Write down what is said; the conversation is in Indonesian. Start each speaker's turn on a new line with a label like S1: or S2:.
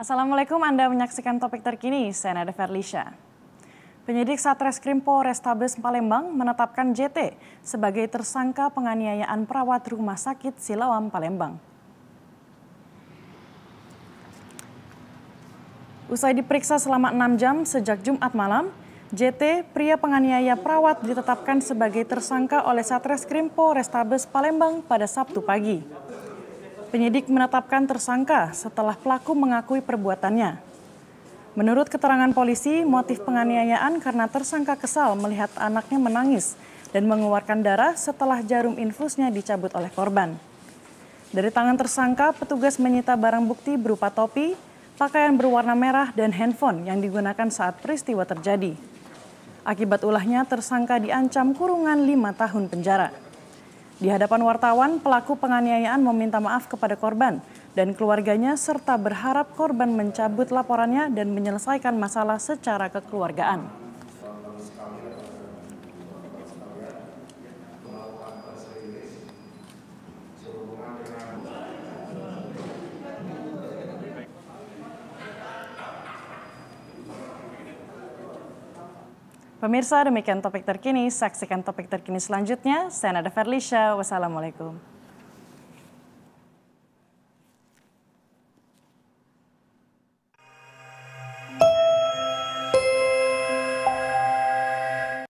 S1: Assalamualaikum, Anda menyaksikan topik terkini, saya Nada Verlisha. Penyidik Satreskrim Polrestabes Palembang menetapkan JT sebagai tersangka penganiayaan perawat rumah sakit Silawam Palembang. Usai diperiksa selama 6 jam sejak Jumat malam, JT, pria penganiaya perawat ditetapkan sebagai tersangka oleh Satreskrim Polrestabes Palembang pada Sabtu pagi penyidik menetapkan tersangka setelah pelaku mengakui perbuatannya. Menurut keterangan polisi, motif penganiayaan karena tersangka kesal melihat anaknya menangis dan mengeluarkan darah setelah jarum infusnya dicabut oleh korban. Dari tangan tersangka, petugas menyita barang bukti berupa topi, pakaian berwarna merah, dan handphone yang digunakan saat peristiwa terjadi. Akibat ulahnya, tersangka diancam kurungan lima tahun penjara. Di hadapan wartawan, pelaku penganiayaan meminta maaf kepada korban dan keluarganya serta berharap korban mencabut laporannya dan menyelesaikan masalah secara kekeluargaan. Pemirsa, demikian topik terkini. Saksikan topik terkini selanjutnya. Saya Nada Ferlisha. Wassalamualaikum.